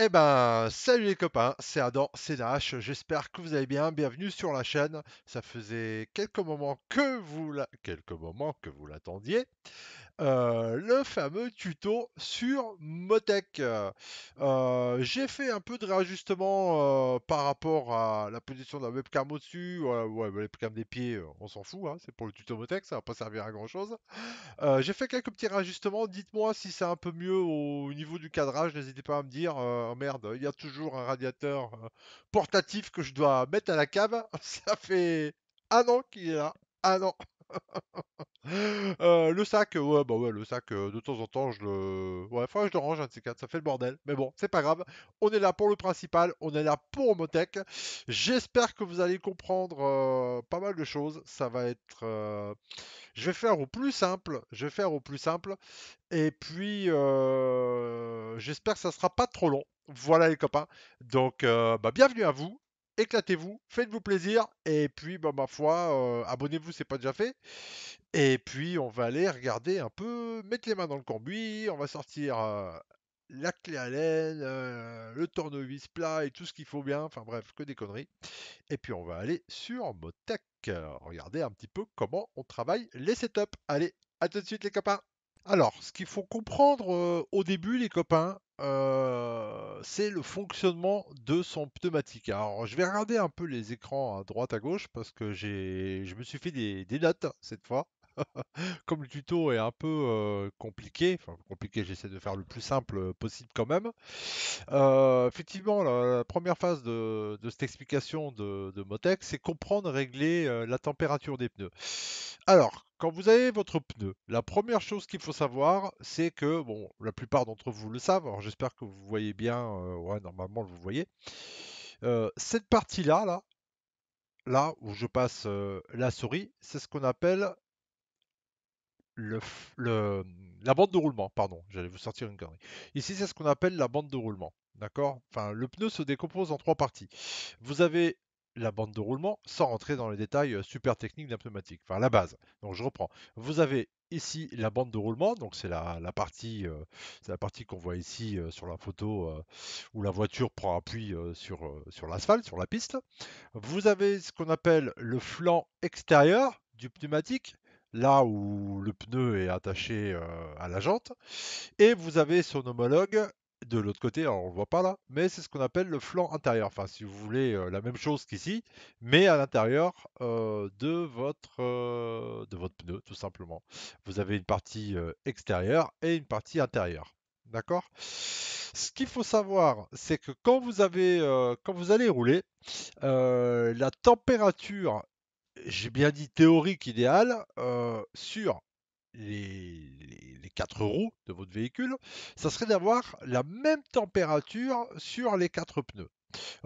Eh ben, salut les copains, c'est Adam, c'est Dash, j'espère que vous allez bien, bienvenue sur la chaîne. Ça faisait quelques moments que vous quelques moments que vous l'attendiez. Euh, le fameux tuto sur Motec. Euh, j'ai fait un peu de réajustement euh, par rapport à la position de la webcam au-dessus. Ouais, la webcam des pieds, on s'en fout, hein, c'est pour le tuto Motec, ça va pas servir à grand-chose. j'ai fait quelques petits réajustements. Dites-moi si c'est un peu mieux au niveau du cadrage. N'hésitez pas à me dire, merde, il y a toujours un radiateur portatif que je dois mettre à la cave. Ça fait un an qu'il est là. Un an. Euh, le sac, euh, ouais, bah ouais, le sac, euh, de temps en temps, je le. Ouais, que je le range, un de ça fait le bordel. Mais bon, c'est pas grave. On est là pour le principal, on est là pour Motec. J'espère que vous allez comprendre pas mal de choses. Ça va être. Je vais faire au plus simple. Je vais faire au plus simple. Et puis, j'espère que ça sera pas trop long. Voilà les copains. Donc, bah, bienvenue à vous éclatez-vous, faites-vous plaisir, et puis, bah, ma foi, euh, abonnez-vous, c'est pas déjà fait. Et puis, on va aller regarder un peu, mettre les mains dans le cambouis, on va sortir euh, la clé à laine, euh, le tournevis plat et tout ce qu'il faut bien, enfin bref, que des conneries. Et puis, on va aller sur Motec, regarder un petit peu comment on travaille les setups. Allez, à tout de suite les copains alors, ce qu'il faut comprendre au début, les copains, euh, c'est le fonctionnement de son pneumatique. Alors, je vais regarder un peu les écrans à droite à gauche parce que j'ai, je me suis fait des, notes hein, cette fois. Comme le tuto est un peu euh, compliqué, compliqué, j'essaie de faire le plus simple euh, possible quand même. effectivement, la, première phase de, cette explication de, de Motec, c'est comprendre, régler la température des pneus. Alors, quand vous avez votre pneu, la première chose qu'il faut savoir, c'est que, bon, la plupart d'entre vous le savent, alors j'espère que vous voyez bien, euh, ouais, normalement vous voyez, euh, cette partie-là, là, là où je passe euh, la souris, c'est ce qu'on appelle le, la bande de roulement, pardon, j'allais vous sortir une connerie. Ici, c'est ce qu'on appelle la bande de roulement, d'accord Enfin, le pneu se décompose en trois parties. Vous avez la bande de roulement sans rentrer dans les détails euh, super techniques d'un pneumatique, enfin la base. Donc je reprends. Vous avez ici la bande de roulement, donc c'est la, partie, euh, c'est la partie qu'on voit ici euh, sur la photo où la voiture prend appui sur, sur l'asphalte, sur la piste. Vous avez ce qu'on appelle le flanc extérieur du pneumatique, là où le pneu est attaché à la jante, et vous avez son homologue de l'autre côté, hein, on le voit pas là, mais c'est ce qu'on appelle le flanc intérieur. Enfin, si vous voulez, euh, la même chose qu'ici, mais à l'intérieur euh, de, votre, euh, de votre pneu, tout simplement. Vous avez une partie extérieure et une partie intérieure. D'accord Ce qu'il faut savoir, c'est que quand vous, avez, quand vous allez rouler, la température, j'ai bien dit théorique idéale, sur les, quatre roues de votre véhicule, ça serait d'avoir la même température sur les quatre pneus.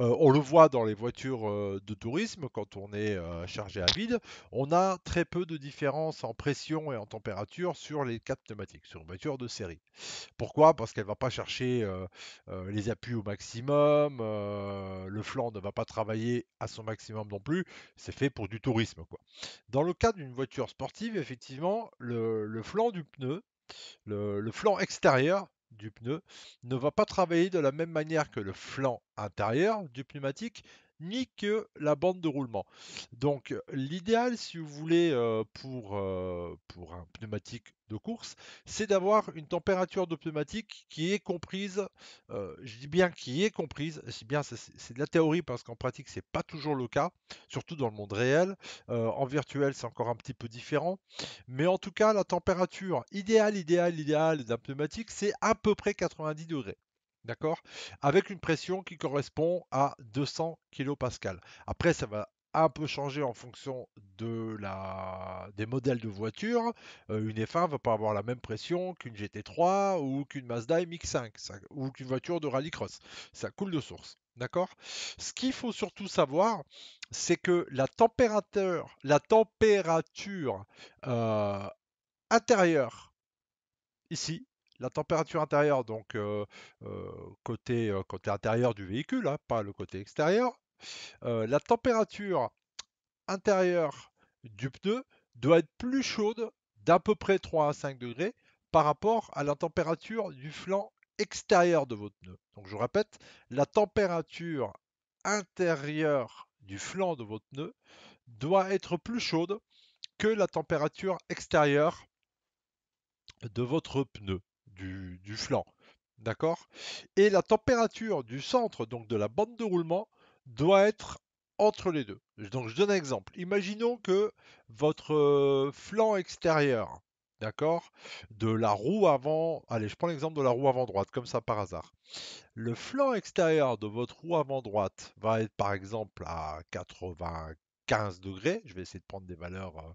Euh, on le voit dans les voitures euh, de tourisme quand on est euh, chargé à vide. On a très peu de différence en pression et en température sur les quatre pneumatiques, sur une voiture de série. Pourquoi Parce qu'elle ne va pas chercher les appuis au maximum, le flanc ne va pas travailler à son maximum non plus. C'est fait pour du tourisme. Quoi. Dans le cas d'une voiture sportive, effectivement, le, flanc du pneu, le flanc extérieur du pneu ne va pas travailler de la même manière que le flanc intérieur du pneumatique ni que la bande de roulement. Donc l'idéal, si vous voulez, euh, pour, euh, pour un pneumatique de course, c'est d'avoir une température de pneumatique qui est comprise, euh, je dis bien qui est comprise, si bien c'est de la théorie parce qu'en pratique c'est pas toujours le cas, surtout dans le monde réel, en virtuel c'est encore un petit peu différent, mais en tout cas la température idéale, idéale, idéale d'un pneumatique c'est à peu près 90 degrés. D'accord Avec une pression qui correspond à 200 kPa. Après, ça va un peu changer en fonction de la, des modèles de voiture. Euh, une F1 ne va pas avoir la même pression qu'une GT3 ou qu'une Mazda MX5 ou qu'une voiture de rallycross. Ça coule de source. D'accord Ce qu'il faut surtout savoir, c'est que la température, la température euh, intérieure ici la température intérieure, donc côté, intérieur du véhicule, hein, pas le côté extérieur. la température intérieure du pneu doit être plus chaude d'à peu près 3 à 5 degrés par rapport à la température du flanc extérieur de votre pneu. Donc je répète, la température intérieure du flanc de votre pneu doit être plus chaude que la température extérieure de votre pneu du, flanc. D'accord Et la température du centre, donc de la bande de roulement, doit être entre les deux. Donc je donne un exemple. Imaginons que votre euh, flanc extérieur, d'accord, de la roue avant, allez, je prends l'exemple de la roue avant droite, comme ça par hasard. Le flanc extérieur de votre roue avant droite va être par exemple à 95 degrés. Je vais essayer de prendre des valeurs, euh,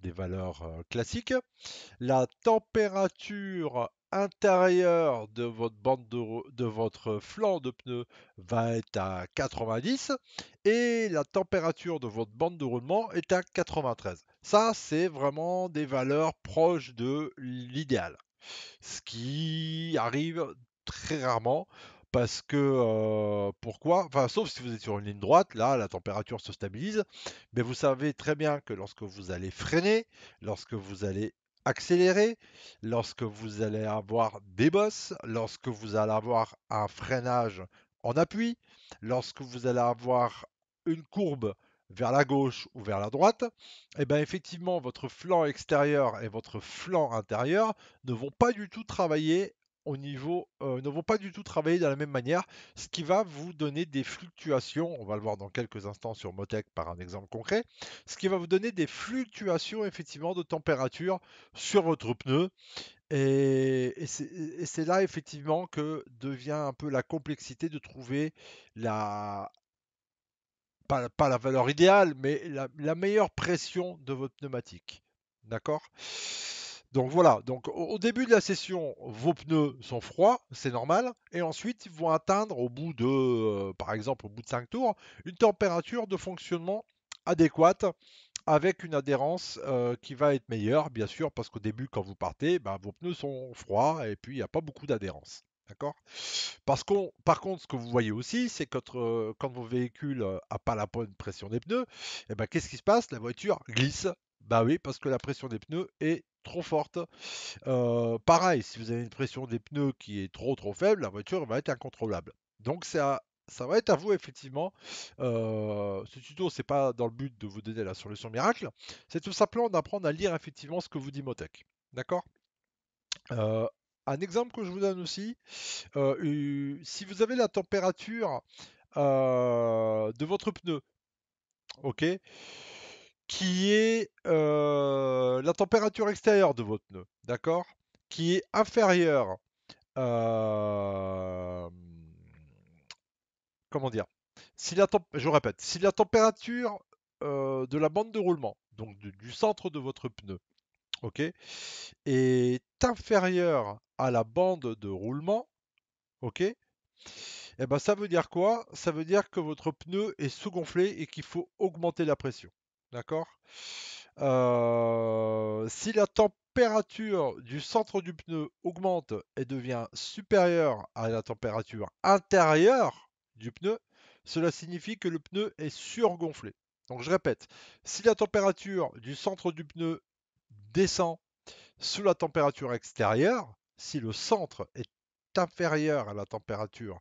des valeurs euh, classiques. La température intérieur de votre bande de, de votre flanc de pneu va être à 90 et la température de votre bande de roulement est à 93. Ça, c'est vraiment des valeurs proches de l'idéal. Ce qui arrive très rarement parce que euh, pourquoi Enfin, sauf si vous êtes sur une ligne droite, là, la température se stabilise. Mais vous savez très bien que lorsque vous allez freiner, lorsque vous allez accélérer, lorsque vous allez avoir des bosses, lorsque vous allez avoir un freinage en appui, lorsque vous allez avoir une courbe vers la gauche ou vers la droite, et eh bien effectivement votre flanc extérieur et votre flanc intérieur ne vont pas du tout travailler au niveau euh, ne vont pas du tout travailler de la même manière, ce qui va vous donner des fluctuations, on va le voir dans quelques instants sur Motec par un exemple concret, ce qui va vous donner des fluctuations effectivement de température sur votre pneu. Et, c'est là effectivement que devient un peu la complexité de trouver la, pas, la valeur idéale, mais la, la meilleure pression de votre pneumatique. D'accord donc voilà, donc au début de la session, vos pneus sont froids, c'est normal, et ensuite ils vont atteindre au bout de, euh, par exemple au bout de 5 tours, une température de fonctionnement adéquate avec une adhérence euh, qui va être meilleure, bien sûr, parce qu'au début quand vous partez, ben, vos pneus sont froids et puis il n'y a pas beaucoup d'adhérence. D'accord Parce qu'on, par contre, ce que vous voyez aussi, c'est que euh, quand vos véhicules n'ont pas la bonne pression des pneus, et eh ben, qu'est-ce qui se passe La voiture glisse bah oui, parce que la pression des pneus est trop forte. pareil, si vous avez une pression des pneus qui est trop trop faible, la voiture va être incontrôlable. Donc ça, ça va être à vous effectivement. ce tuto, c'est pas dans le but de vous donner la solution miracle, c'est tout simplement d'apprendre à lire effectivement ce que vous dit Motec. D'accord Un exemple que je vous donne aussi, si vous avez la température de votre pneu, ok qui est la température extérieure de votre pneu, d'accord Qui est inférieure, comment dire si la Je répète, si la température de la bande de roulement, donc du centre de votre pneu, ok, est inférieure à la bande de roulement, ok, eh ben, ça veut dire quoi Ça veut dire que votre pneu est sous-gonflé et qu'il faut augmenter la pression. D'accord euh, Si la température du centre du pneu augmente et devient supérieure à la température intérieure du pneu, cela signifie que le pneu est surgonflé. Donc je répète, si la température du centre du pneu descend sous la température extérieure, si le centre est inférieur à la température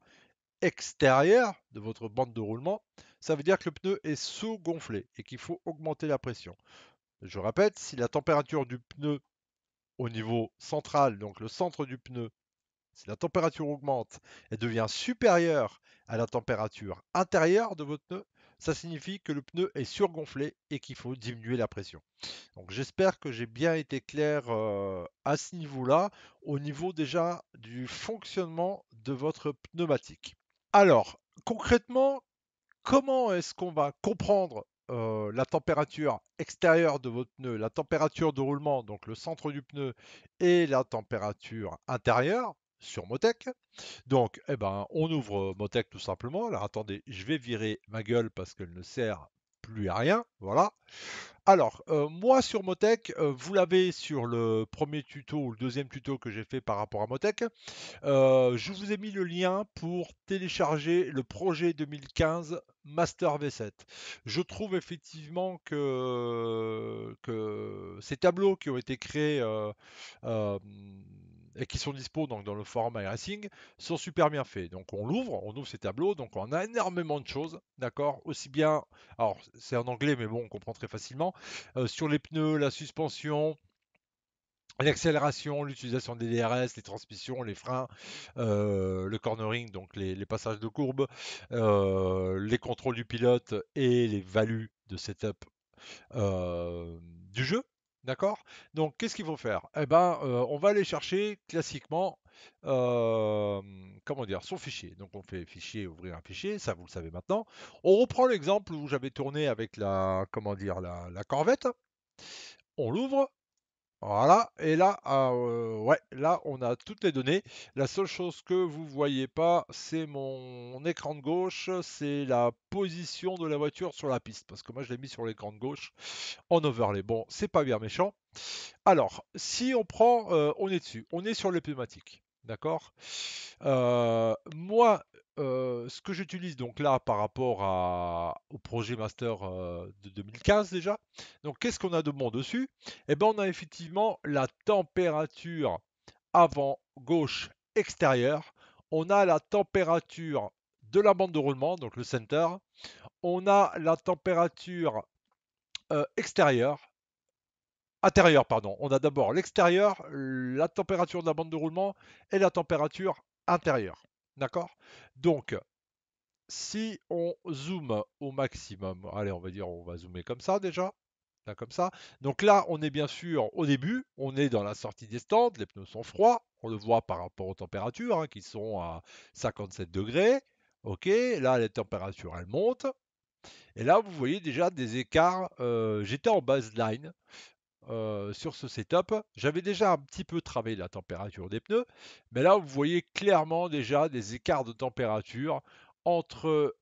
extérieure de votre bande de roulement, ça veut dire que le pneu est sous-gonflé et qu'il faut augmenter la pression. Je répète, si la température du pneu au niveau central, donc le centre du pneu, si la température augmente et devient supérieure à la température intérieure de votre pneu, ça signifie que le pneu est surgonflé et qu'il faut diminuer la pression. Donc j'espère que j'ai bien été clair euh, à ce niveau-là, au niveau déjà du fonctionnement de votre pneumatique. Alors, concrètement, comment est-ce qu'on va comprendre la température extérieure de votre pneu, la température de roulement, donc le centre du pneu, et la température intérieure sur Motec. Donc, eh ben, on ouvre euh, Motec tout simplement. Alors, attendez, je vais virer ma gueule parce qu'elle ne sert plus rien. Voilà. Alors, euh, moi sur Motec, euh, vous l'avez sur le premier tuto ou le deuxième tuto que j'ai fait par rapport à Motec. Euh, je vous ai mis le lien pour télécharger le projet 2015 Master V7. Je trouve effectivement que ces tableaux qui ont été créés et qui sont dispo donc, dans le forum iRacing sont super bien faits. Donc on l'ouvre, on ouvre ces tableaux, donc on a énormément de choses, d'accord Aussi bien, alors c'est en anglais, mais bon, on comprend très facilement, euh, sur les pneus, la suspension, L'accélération, l'utilisation des DRS, les transmissions, les freins, euh, le cornering, donc les, passages de courbe, euh, les contrôles du pilote et les values de setup du jeu. D'accord Donc, qu'est-ce qu'ils vont faire Eh ben, euh, on va aller chercher classiquement, comment dire, son fichier. Donc, on fait fichier, ouvrir un fichier, ça vous le savez maintenant. On reprend l'exemple où j'avais tourné avec la, comment dire, la corvette. On l'ouvre, voilà, et là, ah, ouais, là, on a toutes les données. La seule chose que vous voyez pas, c'est mon écran de gauche, c'est la position de la voiture sur la piste, parce que moi, je l'ai mis sur l'écran de gauche en overlay. Bon, c'est pas bien méchant. Alors, si on prend, on est dessus, on est sur les pneumatiques, d'accord Moi, ce que j'utilise donc là par rapport au projet master de 2015 déjà. Donc qu'est-ce qu'on a de bon dessus Eh bien on a effectivement la température avant gauche extérieure. On a la température de la bande de roulement, donc le center. On a la température extérieure. Intérieure, pardon. On a d'abord l'extérieur, la température de la bande de roulement et la température intérieure. D'accord Donc, si on zoome au maximum, allez, on va dire, on va zoomer comme ça déjà. Là, comme ça. Donc là, on est bien sûr au début, on est dans la sortie des stands, les pneus sont froids, on le voit par rapport aux températures hein, qui sont à 57 degrés. Ok, là, les températures, elles montent. Et là, vous voyez déjà des écarts. Euh, j'étais en baseline. Euh, sur ce setup. J'avais déjà un petit peu travaillé la température des pneus, mais là vous voyez clairement déjà des écarts de température entre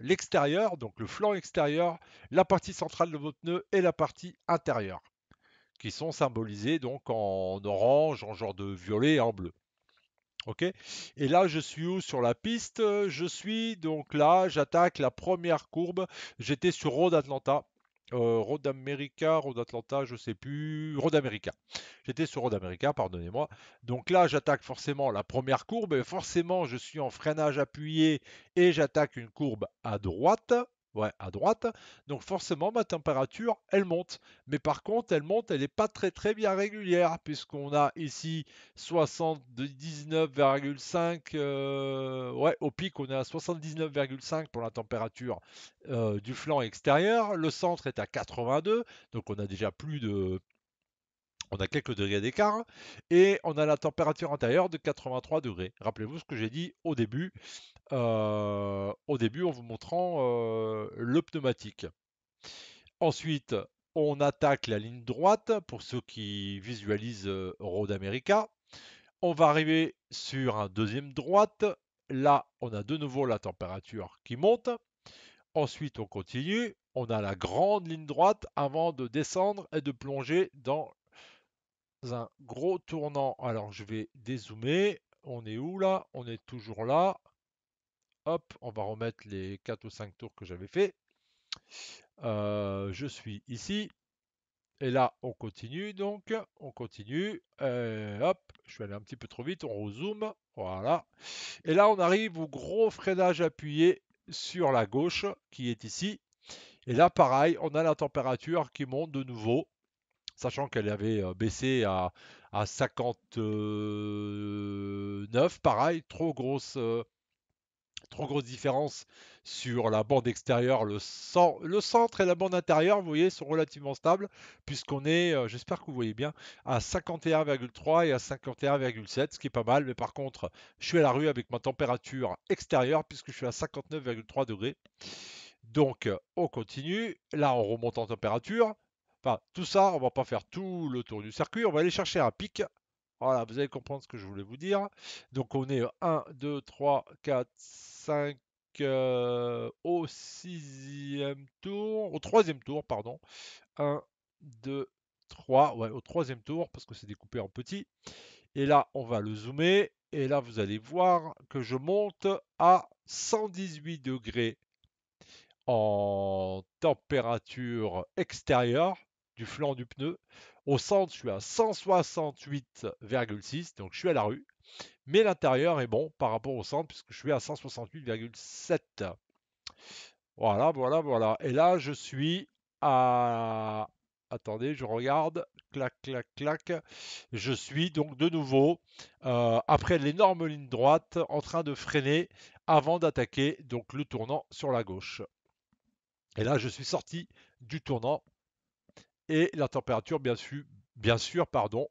l'extérieur, donc le flanc extérieur, la partie centrale de votre pneu et la partie intérieure, qui sont symbolisés donc en orange, en genre de violet et en bleu. Ok Et là, je suis où sur la piste euh, Je suis donc là, j'attaque la première courbe. J'étais sur Road Atlanta. Euh, Road America, Road Atlanta, je sais plus, Road America. J'étais sur Road America, pardonnez-moi. Donc là, j'attaque forcément la première courbe, forcément, je suis en freinage appuyé et j'attaque une courbe à droite à droite. Donc forcément, ma température, elle monte. Mais par contre, elle monte, elle n'est pas très très bien régulière, puisqu'on a ici 79,5. Euh, ouais, au pic, on est à 79,5 pour la température euh, du flanc extérieur. Le centre est à 82, donc on a déjà plus de on a quelques degrés d'écart et on a la température intérieure de 83 degrés. Rappelez-vous ce que j'ai dit au début, euh, au début en vous montrant euh, le pneumatique. Ensuite, on attaque la ligne droite pour ceux qui visualisent euh, Road America. On va arriver sur un deuxième droite. Là, on a de nouveau la température qui monte. Ensuite, on continue on a la grande ligne droite avant de descendre et de plonger dans un gros tournant. Alors je vais dézoomer. On est où là On est toujours là. Hop, on va remettre les 4 ou 5 tours que j'avais fait. Euh, je suis ici. Et là, on continue donc. On continue. Euh, hop, je suis allé un petit peu trop vite. On rezoome. Voilà. Et là, on arrive au gros freinage appuyé sur la gauche qui est ici. Et là, pareil, on a la température qui monte de nouveau sachant qu'elle avait euh, baissé à, 59. Pareil, trop grosse euh, trop grosse différence sur la bande extérieure. Le, centre et la bande intérieure, vous voyez, sont relativement stables, puisqu'on est, euh, j'espère que vous voyez bien, à 51,3 et à 51,7, ce qui est pas mal. Mais par contre, je suis à la rue avec ma température extérieure, puisque je suis à 59,3 degrés. Donc, on continue. Là, on remonte en température. Enfin, tout ça, on va pas faire tout le tour du circuit. On va aller chercher un pic. Voilà, vous allez comprendre ce que je voulais vous dire. Donc, on est 1, 2, 3, 4, 5, au au sixième tour, au troisième tour, pardon. 1, 2, 3, ouais, au troisième tour, parce que c'est découpé en petits. Et là, on va le zoomer. Et là, vous allez voir que je monte à 118 degrés en température extérieure du flanc du pneu. Au centre, je suis à 168,6, donc je suis à la rue. Mais l'intérieur est bon par rapport au centre, puisque je suis à 168,7. Voilà, voilà, voilà. Et là, je suis à... Attendez, je regarde. Clac, clac, clac. Je suis donc de nouveau, euh, après l'énorme ligne droite, en train de freiner avant d'attaquer donc le tournant sur la gauche. Et là, je suis sorti du tournant et la température bien sûr,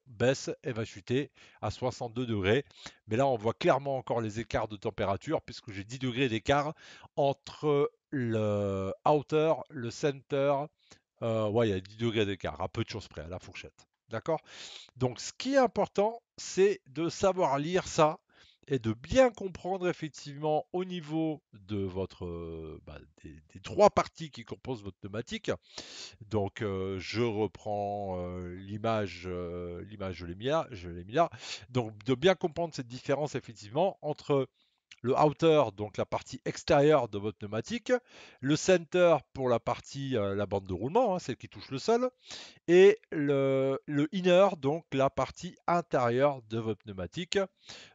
baisse et va chuter à 62 degrés. Mais là, on voit clairement encore les écarts de température, puisque j'ai 10 degrés d'écart entre le outer, le center. Euh, ouais, il y a 10 degrés d'écart, à peu de choses près, à la fourchette. D'accord Donc, ce qui est important, c'est de savoir lire ça et de bien comprendre effectivement au niveau de votre euh, bah, des, trois parties qui composent votre thématique. Donc euh, je reprends euh, l'image, l'image je l'ai mis je l'ai mis là. Donc de bien comprendre cette différence effectivement entre le outer, donc la partie extérieure de votre pneumatique, le center pour la partie, euh, la bande de roulement, hein, celle qui touche le sol, et le, inner, donc la partie intérieure de votre pneumatique,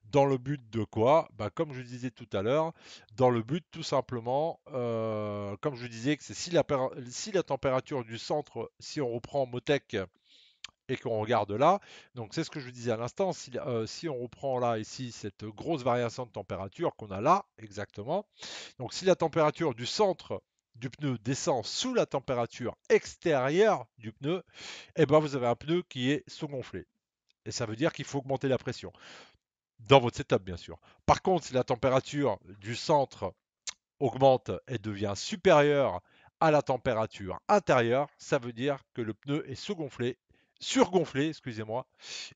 dans le but de quoi bah, Comme je disais tout à l'heure, dans le but tout simplement, euh, comme je disais, que c'est si la, si la température du centre, si on reprend Motec, et qu'on regarde là. Donc c'est ce que je vous disais à l'instant, euh, si, on reprend là ici cette grosse variation de température qu'on a là exactement, donc si la température du centre du pneu descend sous la température extérieure du pneu, eh ben vous avez un pneu qui est sous-gonflé. Et ça veut dire qu'il faut augmenter la pression. Dans votre setup, bien sûr. Par contre, si la température du centre augmente et devient supérieure à la température intérieure, ça veut dire que le pneu est sous-gonflé surgonflé, excusez-moi,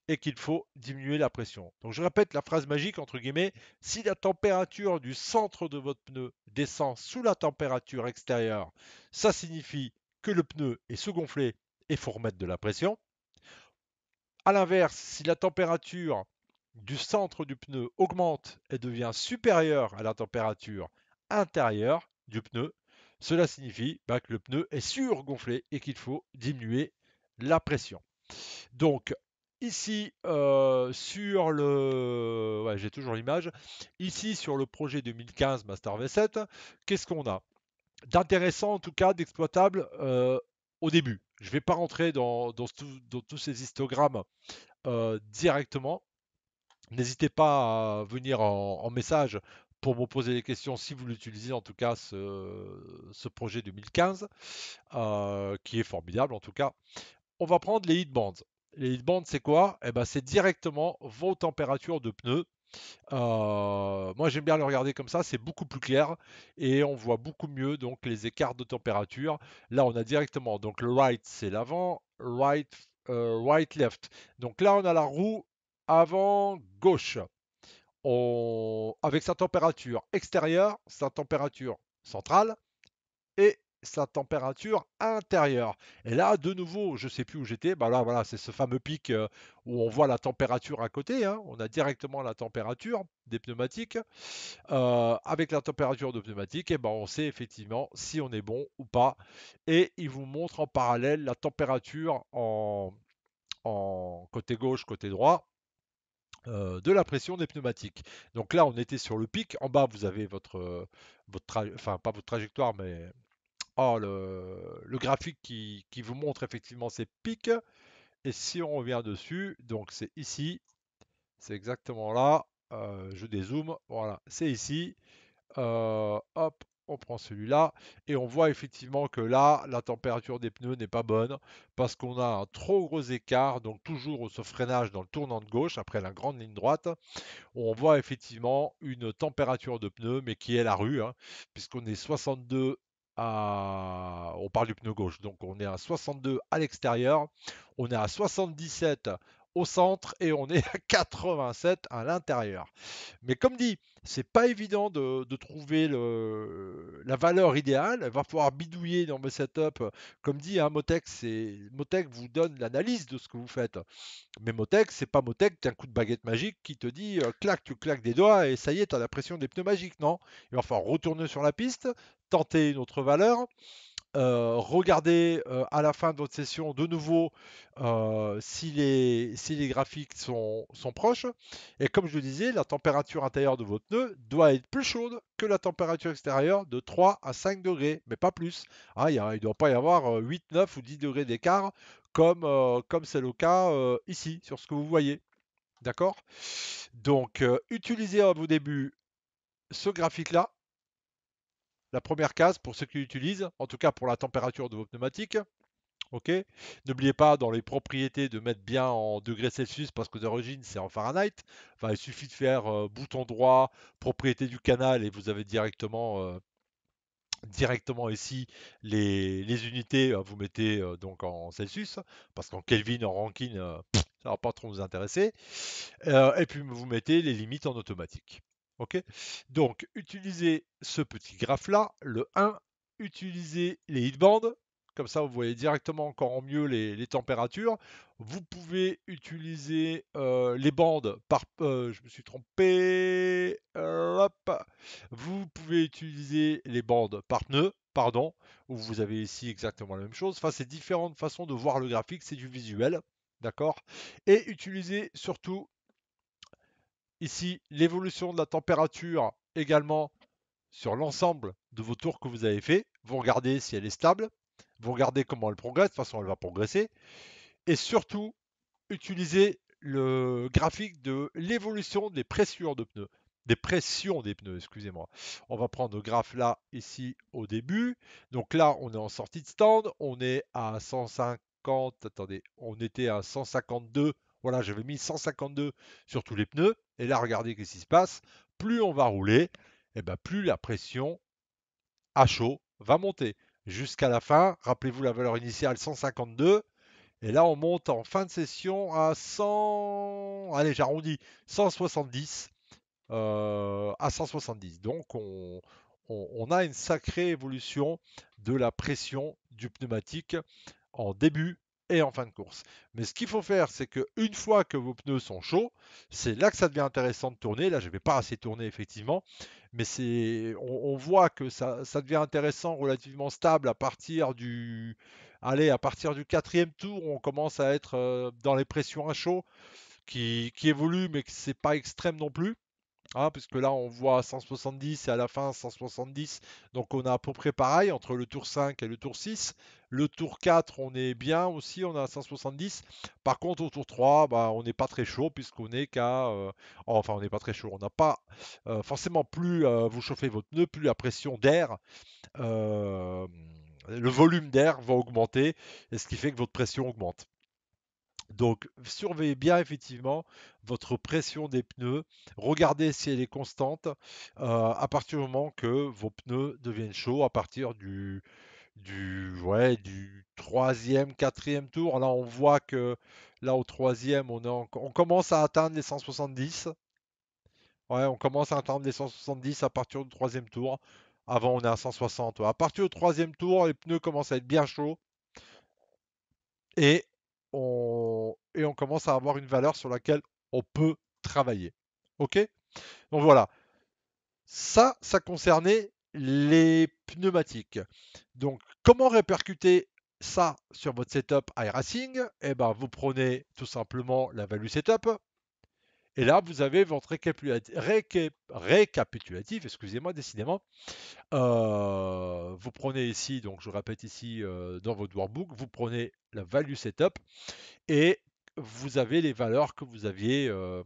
et qu'il faut diminuer la pression. Donc je répète la phrase magique entre guillemets, si la température du centre de votre pneu descend sous la température extérieure, ça signifie que le pneu est sous-gonflé et faut remettre de la pression. A l'inverse, si la température du centre du pneu augmente et devient supérieure à la température intérieure du pneu, cela signifie bah, que le pneu est surgonflé et qu'il faut diminuer la pression. Donc, ici euh, sur le j'ai toujours l'image ici sur le projet 2015 Master V7 qu'est-ce qu'on a d'intéressant en tout cas d'exploitable euh, au début je ne vais pas rentrer dans, tous ces histogrammes euh, directement n'hésitez pas à venir en, message pour me poser des questions si vous l'utilisez en tout cas ce, projet 2015 qui est formidable en tout cas on va prendre les heat bands. Les heat bands, c'est quoi eh ben, C'est directement vos températures de pneus. Euh, moi j'aime bien le regarder comme ça, c'est beaucoup plus clair et on voit beaucoup mieux donc les écarts de température. Là on a directement donc le right c'est l'avant, right, euh, left. Donc là on a la roue avant gauche. avec sa température extérieure, sa température centrale et sa température intérieure. Et là, de nouveau, je ne sais plus où j'étais. Bah là, voilà, c'est ce fameux pic euh, où on voit la température à côté. Hein. On a directement la température des pneumatiques. Euh, avec la température de pneumatique, et eh ben, on sait effectivement si on est bon ou pas. Et il vous montre en parallèle la température en, en côté gauche, côté droit euh, de la pression des pneumatiques. Donc là, on était sur le pic. En bas, vous avez votre, votre enfin pas votre trajectoire, mais Oh, le, graphique qui, vous montre effectivement ces pics. Et si on revient dessus, donc c'est ici, c'est exactement là. Euh, je dézoome, voilà, c'est ici. Euh, hop, on prend celui-là et on voit effectivement que là, la température des pneus n'est pas bonne parce qu'on a un trop gros écart, donc toujours au freinage dans le tournant de gauche après la grande ligne droite, on voit effectivement une température de pneus mais qui est la rue, hein, puisqu'on est 62 on parle du pneu gauche, donc on est à 62 à l'extérieur, on est à 77 au centre et on est à 87 à l'intérieur. Mais comme dit, c'est pas évident de, trouver la valeur idéale. Il va falloir bidouiller dans mes setups. Comme dit, hein, Motec, Motec vous donne l'analyse de ce que vous faites. Mais Motec, c'est pas Motec qui a un coup de baguette magique qui te dit euh, clac, tu claques des doigts et ça y est, tu as la pression des pneus magiques. Non, il va falloir retourner sur la piste, tenter une autre valeur. Euh, regardez euh, à la fin de votre session de nouveau euh, si les, graphiques sont, proches. Et comme je le disais, la température intérieure de votre nœud doit être plus chaude que la température extérieure de 3 à 5 degrés, mais pas plus. Ah, il ne doit pas y avoir 8, 9 ou 10 degrés d'écart comme c'est le cas ici, sur ce que vous voyez. D'accord Donc, utilisez à vos débuts ce graphique-là la première case pour ceux qui l'utilisent, en tout cas pour la température de vos pneumatiques. Ok N'oubliez pas dans les propriétés de mettre bien en degrés Celsius parce que d'origine c'est en Fahrenheit. Enfin, il suffit de faire euh, bouton droit, propriété du canal et vous avez directement euh, directement ici les, unités, euh, vous mettez donc en Celsius, parce qu'en Kelvin, en Rankine, ça va pas trop vous intéresser. et puis vous mettez les limites en automatique. Ok, Donc, utilisez ce petit graphe-là, le 1, utilisez les hitbands, comme ça vous voyez directement encore mieux les, températures. Euh, euh, vous pouvez utiliser les bandes par... je me suis trompé. Vous pouvez utiliser les bandes par pneu, pardon, où vous avez ici exactement la même chose. Enfin, c'est différentes façons de voir le graphique, c'est du visuel. D'accord Et utilisez surtout Ici, l'évolution de la température également sur l'ensemble de vos tours que vous avez fait. Vous regardez si elle est stable. Vous regardez comment elle progresse. De toute façon, elle va progresser. Et surtout, utilisez le graphique de l'évolution des pressions de pneus. Des pressions des pneus, excusez-moi. On va prendre le graphe là, ici, au début. Donc là, on est en sortie de stand. On est à 150. Attendez, on était à 152 voilà, j'avais mis 152 sur tous les pneus. Et là, regardez ce qui se passe. Plus on va rouler, et eh ben plus la pression à chaud va monter. Jusqu'à la fin, rappelez-vous la valeur initiale 152. Et là, on monte en fin de session à 100. Allez, j'arrondis 170. Euh, à 170. Donc, on, on, a une sacrée évolution de la pression du pneumatique en début et en fin de course. Mais ce qu'il faut faire, c'est que une fois que vos pneus sont chauds, c'est là que ça devient intéressant de tourner. Là, je vais pas assez tourner effectivement, mais c'est, on, voit que ça, devient intéressant, relativement stable à partir du, allez, à partir du quatrième tour, on commence à être euh, dans les pressions à chaud qui, qui évoluent, mais que c'est pas extrême non plus. Ah, puisque là, on voit 170 et à la fin 170. Donc, on a à peu près pareil entre le tour 5 et le tour 6. Le tour 4, on est bien aussi, on a 170. Par contre, au tour 3, bah, on n'est pas très chaud puisqu'on n'est qu'à... Euh, enfin, on n'est pas très chaud. On n'a pas euh, forcément plus euh, vous chauffez votre pneu, plus la pression d'air le volume d'air va augmenter, et ce qui fait que votre pression augmente. Donc surveillez bien effectivement votre pression des pneus, regardez si elle est constante euh, à partir du moment que vos pneus deviennent chauds à partir du du ouais du troisième quatrième tour là on voit que là au troisième on, on commence à atteindre les 170 ouais on commence à atteindre les 170 à partir du troisième tour avant on est à 160 à partir du troisième tour les pneus commencent à être bien chauds et et on commence à avoir une valeur sur laquelle on peut travailler. OK Donc voilà. Ça, ça concernait les pneumatiques. Donc, comment répercuter ça sur votre setup iRacing Eh bien, vous prenez tout simplement la value setup, et là, vous avez votre récapitulatif, excusez-moi, décidément. Euh, vous prenez ici, donc je répète ici euh, dans votre workbook, vous prenez la value setup et vous avez les valeurs que vous aviez. Euh,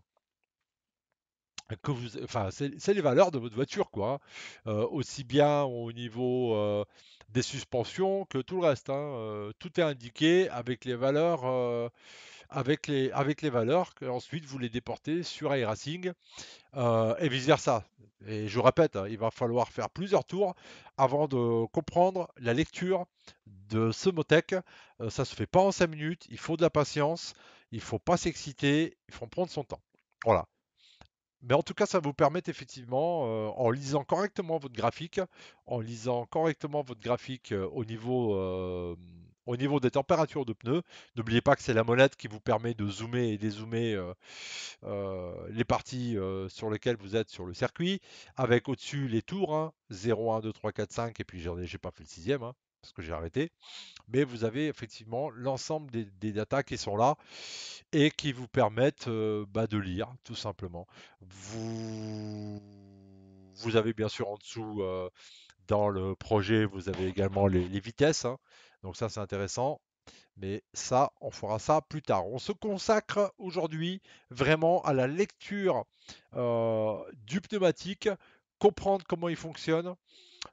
que vous, enfin, c'est les valeurs de votre voiture, quoi. Hein. aussi bien au niveau des suspensions que tout le reste. Hein. tout est indiqué avec les valeurs avec les, avec les valeurs que ensuite vous les déportez sur iRacing euh, et vice-versa. Et je répète, hein, il va falloir faire plusieurs tours avant de comprendre la lecture de ce Motec. ça euh, ça se fait pas en 5 minutes, il faut de la patience, il ne faut pas s'exciter, il faut prendre son temps. Voilà. Mais en tout cas, ça vous permet effectivement, euh, en lisant correctement votre graphique, en lisant correctement votre graphique au niveau au niveau des températures de pneus, n'oubliez pas que c'est la molette qui vous permet de zoomer et dézoomer euh, euh, les parties euh, sur lesquelles vous êtes sur le circuit, avec au-dessus les tours, 0, 1, 2, 3, 4, 5, et puis j'ai pas fait le sixième, hein, parce que j'ai arrêté. Mais vous avez effectivement l'ensemble des, datas qui sont là et qui vous permettent bah, de lire, tout simplement. Vous, avez bien sûr en dessous, dans le projet, vous avez également les, vitesses. Hein. Donc ça, c'est intéressant. Mais ça, on fera ça plus tard. On se consacre aujourd'hui vraiment à la lecture euh, du pneumatique, comprendre comment il fonctionne,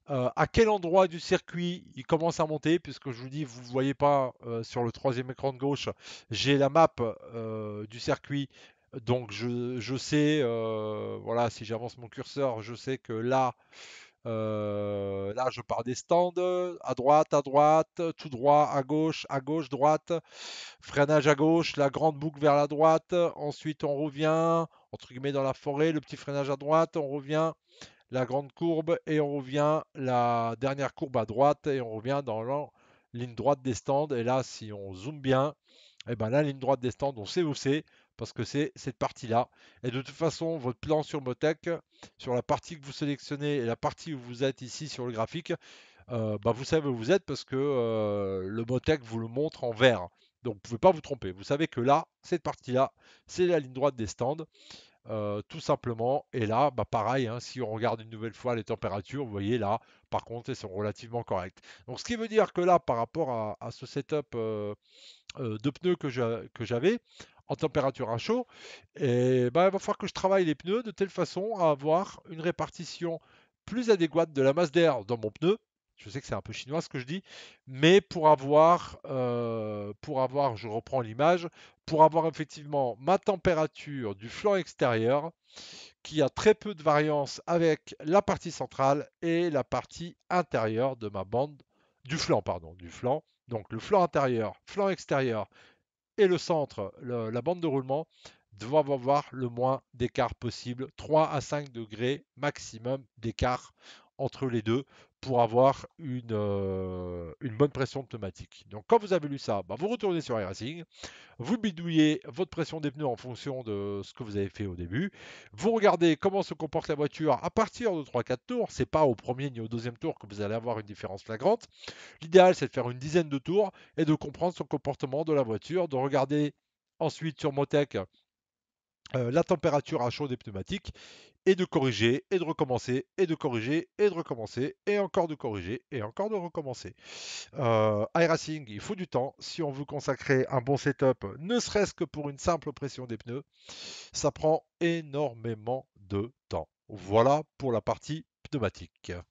euh, à quel endroit du circuit il commence à monter, puisque je vous dis, vous ne voyez pas euh, sur le troisième écran de gauche, j'ai la map du circuit. Donc je, je sais, voilà, si j'avance mon curseur, je sais que là, euh, là, je pars des stands, à droite, à droite, tout droit, à gauche, à gauche, droite, freinage à gauche, la grande boucle vers la droite, ensuite on revient, entre guillemets, dans la forêt, le petit freinage à droite, on revient, la grande courbe, et on revient, la dernière courbe à droite, et on revient dans la ligne droite des stands, et là, si on zoome bien, et eh ben la ligne droite des stands, on sait où c'est, parce que c'est cette partie-là. Et de toute façon, votre plan sur Motec, sur la partie que vous sélectionnez et la partie où vous êtes ici sur le graphique, euh, bah, vous savez où vous êtes parce que euh, le Motec vous le montre en vert. Donc vous ne pouvez pas vous tromper. Vous savez que là, cette partie-là, c'est la ligne droite des stands. Euh, tout simplement. Et là, bah, pareil, hein, si on regarde une nouvelle fois les températures, vous voyez là, par contre, elles sont relativement correctes. Donc ce qui veut dire que là, par rapport à, ce setup de pneus que j'avais, en température à chaud. Et ben, il va falloir que je travaille les pneus de telle façon à avoir une répartition plus adéquate de la masse d'air dans mon pneu. Je sais que c'est un peu chinois ce que je dis, mais pour avoir, euh, pour avoir, je reprends l'image, pour avoir effectivement ma température du flanc extérieur qui a très peu de variance avec la partie centrale et la partie intérieure de ma bande du flanc, pardon, du flanc. Donc le flanc intérieur, flanc extérieur, et le centre, la bande de roulement, doit avoir le moins d'écart possible, 3 à 5 degrés maximum d'écart entre les deux avoir euh, une, bonne pression pneumatique. Donc quand vous avez lu ça, ben, vous retournez sur iRacing, vous bidouillez votre pression des pneus en fonction de ce que vous avez fait au début, vous regardez comment se comporte la voiture à partir de 3-4 tours, c'est pas au premier ni au deuxième tour que vous allez avoir une différence flagrante. L'idéal c'est de faire une dizaine de tours et de comprendre son comportement de la voiture, de regarder ensuite sur Motec euh, la température à chaud des pneumatiques et de corriger, et de recommencer, et de corriger, et de recommencer, et encore de corriger, et encore de recommencer. Euh, iRacing, il faut du temps. Si on veut consacrer un bon setup, ne serait-ce que pour une simple pression des pneus, ça prend énormément de temps. Voilà pour la partie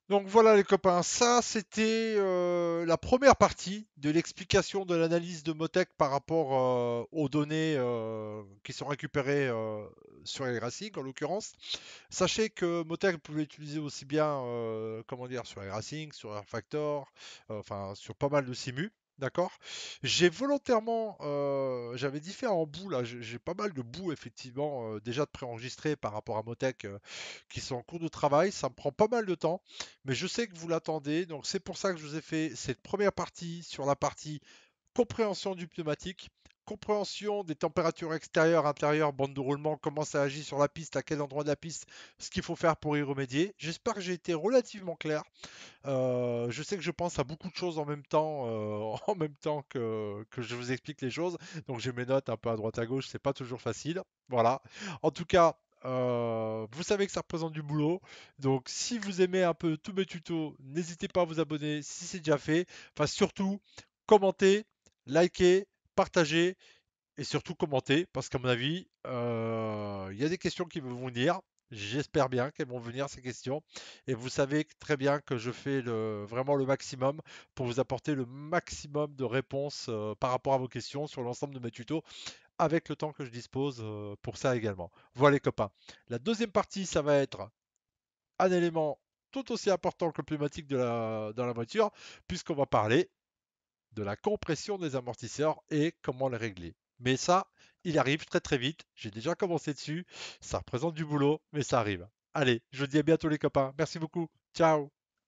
donc voilà les copains, ça c'était euh, la première partie de l'explication de l'analyse de Motec par rapport euh, aux données euh, qui sont récupérées sur les Racing en l'occurrence. Sachez que Motec pouvait utiliser aussi bien comment dire, sur les Racing, sur Airfactor, Factor, enfin sur pas mal de simus. D'accord J'ai volontairement, j'avais différents bouts là, j'ai pas mal de bouts effectivement déjà de préenregistrés par rapport à Motec qui sont en cours de travail, ça me prend pas mal de temps, mais je sais que vous l'attendez, donc c'est pour ça que je vous ai fait cette première partie sur la partie compréhension du pneumatique compréhension des températures extérieures, intérieures, bande de roulement, comment ça agit sur la piste, à quel endroit de la piste, ce qu'il faut faire pour y remédier. J'espère que j'ai été relativement clair. Euh, je sais que je pense à beaucoup de choses en même temps, euh, en même temps que, je vous explique les choses. Donc j'ai mes notes un peu à droite à gauche, c'est pas toujours facile. Voilà. En tout cas. Euh, vous savez que ça représente du boulot, donc si vous aimez un peu tous mes tutos, n'hésitez pas à vous abonner si c'est déjà fait. Enfin, surtout, commentez, likez, partagez et surtout commentez, parce qu'à mon avis, euh, il y a des questions qui vont venir. J'espère bien qu'elles vont venir ces questions. Et vous savez très bien que je fais vraiment le maximum pour vous apporter le maximum de réponses euh, par rapport à vos questions sur l'ensemble de mes tutos avec le temps que je dispose euh, pour ça également. Voilà les copains. La deuxième partie, ça va être un élément tout aussi important que le pneumatique de la, dans la voiture, puisqu'on va parler de la compression des amortisseurs et comment les régler. Mais ça, il arrive très très vite. J'ai déjà commencé dessus. Ça représente du boulot, mais ça arrive. Allez, je vous dis à bientôt les copains. Merci beaucoup. Ciao